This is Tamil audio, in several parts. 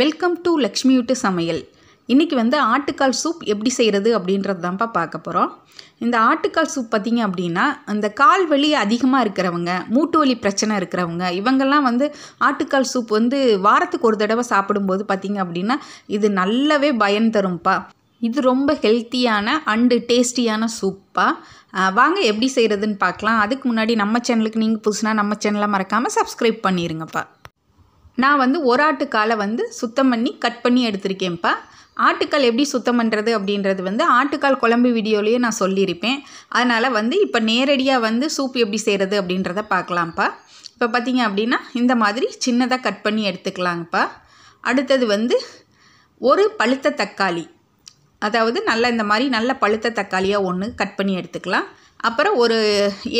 வெல்கம் டு லக்ஷ்மி விட்டு சமையல் இன்றைக்கி வந்து ஆட்டுக்கால் சூப் எப்படி செய்கிறது அப்படின்றது தான்ப்பா பார்க்க போகிறோம் இந்த ஆட்டுக்கால் சூப் பார்த்திங்க அப்படின்னா இந்த கால் வலி அதிகமாக இருக்கிறவங்க மூட்டு வலி பிரச்சனை இருக்கிறவங்க இவங்கெல்லாம் வந்து ஆட்டுக்கால் சூப் வந்து வாரத்துக்கு ஒரு தடவை சாப்பிடும்போது பார்த்திங்க அப்படின்னா இது நல்லாவே பயன் தரும்ப்பா இது ரொம்ப ஹெல்த்தியான அண்டு டேஸ்டியான சூப்பாக வாங்க எப்படி செய்கிறதுன்னு பார்க்கலாம் அதுக்கு முன்னாடி நம்ம சேனலுக்கு நீங்கள் புதுசுனா நம்ம சேனலை மறக்காமல் சப்ஸ்கிரைப் பண்ணிடுங்கப்பா நான் வந்து ஒரு ஆட்டுக்காலை வந்து சுத்தம் பண்ணி கட் பண்ணி எடுத்திருக்கேன்ப்பா ஆட்டுக்கால் எப்படி சுத்தம் பண்ணுறது அப்படின்றது வந்து ஆட்டுக்கால் குழம்பு வீடியோலேயே நான் சொல்லியிருப்பேன் அதனால் வந்து இப்போ நேரடியாக வந்து சூப் எப்படி செய்கிறது அப்படின்றத பார்க்கலாம்ப்பா இப்போ பார்த்தீங்க அப்படின்னா இந்த மாதிரி சின்னதாக கட் பண்ணி எடுத்துக்கலாங்கப்பா அடுத்தது வந்து ஒரு பழுத்த தக்காளி அதாவது நல்ல இந்த மாதிரி நல்ல பழுத்த தக்காளியாக ஒன்று கட் பண்ணி எடுத்துக்கலாம் அப்புறம் ஒரு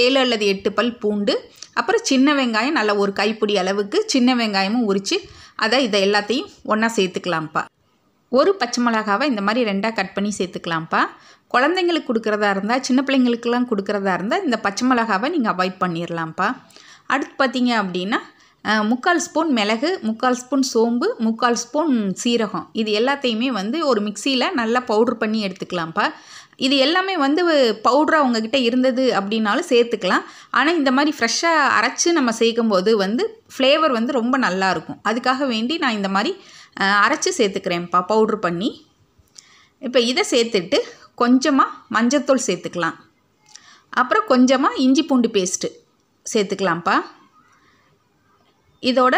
ஏழு அல்லது எட்டு பல் பூண்டு அப்புறம் சின்ன வெங்காயம் நல்லா ஒரு கைப்பிடி அளவுக்கு சின்ன வெங்காயமும் உரித்து அதை இதை எல்லாத்தையும் ஒன்றா சேர்த்துக்கலாம்ப்பா ஒரு பச்சை மிளகாவை இந்த மாதிரி ரெண்டாக கட் பண்ணி சேர்த்துக்கலாம்ப்பா குழந்தைங்களுக்கு கொடுக்குறதா இருந்தால் சின்ன பிள்ளைங்களுக்கெல்லாம் கொடுக்குறதா இருந்தால் இந்த பச்சை மிளகாவை நீங்கள் அவாய்ட் பண்ணிடலாம்ப்பா அடுத்து பார்த்தீங்க அப்படின்னா முக்கால் ஸ்பூன் மிளகு முக்கால் ஸ்பூன் சோம்பு முக்கால் ஸ்பூன் சீரகம் இது எல்லாத்தையுமே வந்து ஒரு மிக்சியில் நல்லா பவுட்ரு பண்ணி எடுத்துக்கலாம்ப்பா இது எல்லாமே வந்து பவுடராக உங்ககிட்ட இருந்தது அப்படின்னாலும் சேர்த்துக்கலாம் ஆனால் இந்த மாதிரி ஃப்ரெஷ்ஷாக அரைச்சி நம்ம சேர்க்கும்போது வந்து ஃப்ளேவர் வந்து ரொம்ப நல்லாயிருக்கும் அதுக்காக வேண்டி நான் இந்த மாதிரி அரைச்சி சேர்த்துக்கிறேன்ப்பா பவுட்ரு பண்ணி இப்போ இதை சேர்த்துட்டு கொஞ்சமாக மஞ்சத்தூள் சேர்த்துக்கலாம் அப்புறம் கொஞ்சமாக இஞ்சி பூண்டு பேஸ்ட்டு சேர்த்துக்கலாம்ப்பா இதோட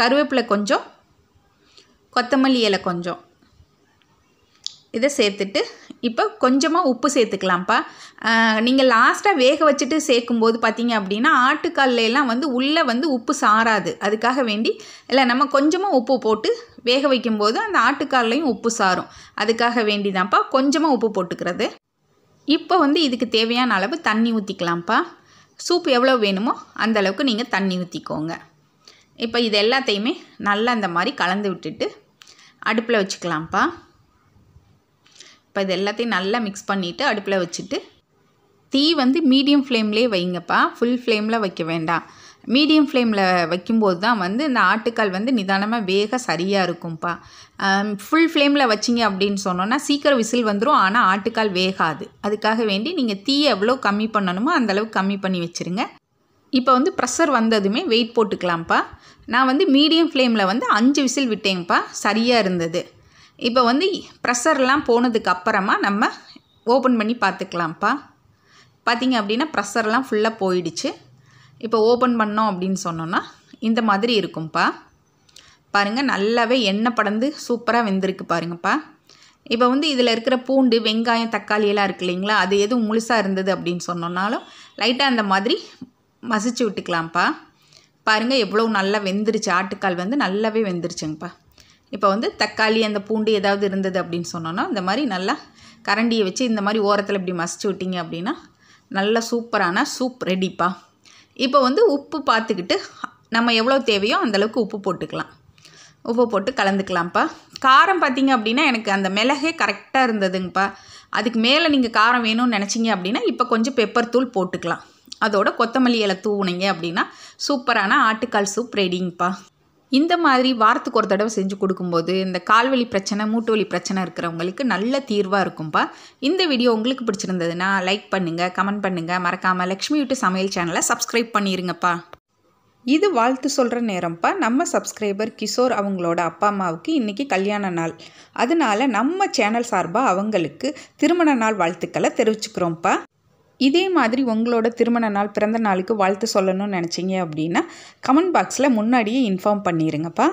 கருவேப்பிலை கொஞ்சம் கொத்தமல்லி இலை கொஞ்சம் இதை சேர்த்துட்டு இப்போ கொஞ்சமாக உப்பு சேர்த்துக்கலாம்ப்பா நீங்கள் லாஸ்ட்டாக வேக வச்சுட்டு சேர்க்கும்போது பார்த்தீங்க அப்படின்னா ஆட்டுக்கல்லையெல்லாம் வந்து உள்ளே வந்து உப்பு சாராது அதுக்காக வேண்டி இல்லை நம்ம கொஞ்சமாக உப்பு போட்டு வேக வைக்கும்போது அந்த ஆட்டுக்கால்லையும் உப்பு சாரும் அதுக்காக வேண்டி தான்ப்பா கொஞ்சமாக உப்பு போட்டுக்கிறது இப்போ வந்து இதுக்கு தேவையான அளவு தண்ணி ஊற்றிக்கலாம்ப்பா சூப் எவ்வளோ வேணுமோ அந்தளவுக்கு நீங்கள் தண்ணி ஊற்றிக்கோங்க இப்போ இது எல்லாத்தையுமே நல்லா இந்த மாதிரி கலந்து விட்டுட்டு அடுப்பில் வச்சுக்கலாம்ப்பா இப்போ இது எல்லாத்தையும் நல்லா மிக்ஸ் பண்ணிவிட்டு அடுப்பில் வச்சுட்டு தீ வந்து மீடியம் ஃப்ளேம்லேயே வைங்கப்பா ஃபுல் ஃப்ளேமில் வைக்க வேண்டாம் மீடியம் ஃப்ளேமில் வைக்கும்போது தான் வந்து இந்த ஆட்டுக்கால் வந்து நிதானமாக வேக சரியாக இருக்கும்ப்பா ஃபுல் ஃப்ளேமில் வச்சிங்க அப்படின்னு சொன்னோன்னா சீக்கிரம் விசில் வந்துடும் ஆனால் ஆட்டுக்கால் வேகாது அதுக்காக வேண்டி நீங்கள் தீ எவ்வளோ கம்மி பண்ணணுமோ அந்தளவுக்கு கம்மி பண்ணி வச்சுருங்க இப்போ வந்து ப்ரெஷர் வந்ததுமே வெயிட் போட்டுக்கலாம்ப்பா நான் வந்து மீடியம் ஃப்ளேமில் வந்து அஞ்சு விசில் விட்டேங்கப்பா சரியாக இருந்தது இப்போ வந்து ப்ரெஷர்லாம் போனதுக்கு அப்புறமா நம்ம ஓப்பன் பண்ணி பார்த்துக்கலாம்ப்பா பார்த்திங்க அப்படின்னா ப்ரெஷர்லாம் ஃபுல்லாக போயிடுச்சு இப்போ ஓப்பன் பண்ணோம் அப்படின்னு சொன்னோன்னா இந்த மாதிரி இருக்கும்ப்பா பாருங்கள் நல்லாவே எண்ணெய் படந்து சூப்பராக வெந்திருக்கு பாருங்கப்பா இப்போ வந்து இதில் இருக்கிற பூண்டு வெங்காயம் தக்காளியெல்லாம் இருக்கு இல்லைங்களா அது எதுவும் முழுசாக இருந்தது அப்படின்னு சொன்னோன்னாலும் லைட்டாக அந்த மாதிரி மசிச்சு விட்டுக்கலாம்ப்பா பாருங்கள் எவ்வளோ நல்லா வெந்துருச்சு ஆட்டுக்கால் வந்து நல்லாவே வெந்துருச்சுங்கப்பா இப்போ வந்து தக்காளி அந்த பூண்டு ஏதாவது இருந்தது அப்படின்னு சொன்னோன்னா இந்த மாதிரி நல்லா கரண்டியை வச்சு இந்த மாதிரி ஓரத்தில் இப்படி மசிச்சு விட்டிங்க அப்படின்னா நல்லா சூப்பரான சூப் ரெடிப்பா இப்போ வந்து உப்பு பார்த்துக்கிட்டு நம்ம எவ்வளோ தேவையோ அந்தளவுக்கு உப்பு போட்டுக்கலாம் உப்பு போட்டு கலந்துக்கலாம்ப்பா காரம் பார்த்திங்க அப்படின்னா எனக்கு அந்த மிளகே கரெக்டாக இருந்ததுங்கப்பா அதுக்கு மேலே நீங்கள் காரம் வேணும்னு நினச்சிங்க அப்படின்னா இப்போ கொஞ்சம் பெப்பர் தூள் போட்டுக்கலாம் அதோட கொத்தமல்லி இலை தூவுனீங்க அப்படின்னா சூப்பரான ஆட்டுக்கால் சூப் ரெடிங்கப்பா இந்த மாதிரி வாரத்துக்கு ஒரு தடவை செஞ்சு கொடுக்கும்போது இந்த கால்வழி பிரச்சனை மூட்டு வலி பிரச்சனை இருக்கிறவங்களுக்கு நல்ல தீர்வாக இருக்கும்ப்பா இந்த வீடியோ உங்களுக்கு பிடிச்சிருந்ததுன்னா லைக் பண்ணுங்கள் கமெண்ட் பண்ணுங்கள் மறக்காமல் லக்ஷ்மி வீட்டு சமையல் சேனலை சப்ஸ்கிரைப் பண்ணிடுங்கப்பா இது வாழ்த்து சொல்கிற நேரம்ப்பா நம்ம சப்ஸ்கிரைபர் கிஷோர் அவங்களோட அப்பா அம்மாவுக்கு இன்றைக்கி கல்யாண நாள் அதனால் நம்ம சேனல் சார்பாக அவங்களுக்கு திருமண நாள் வாழ்த்துக்களை தெரிவிச்சுக்கிறோம்ப்பா இதே மாதிரி உங்களோட திருமண நாள் பிறந்த நாளுக்கு வாழ்த்து சொல்லணும்னு நினச்சிங்க அப்படின்னா கமெண்ட் பாக்ஸில் முன்னாடியே இன்ஃபார்ம் பண்ணிடுங்கப்பா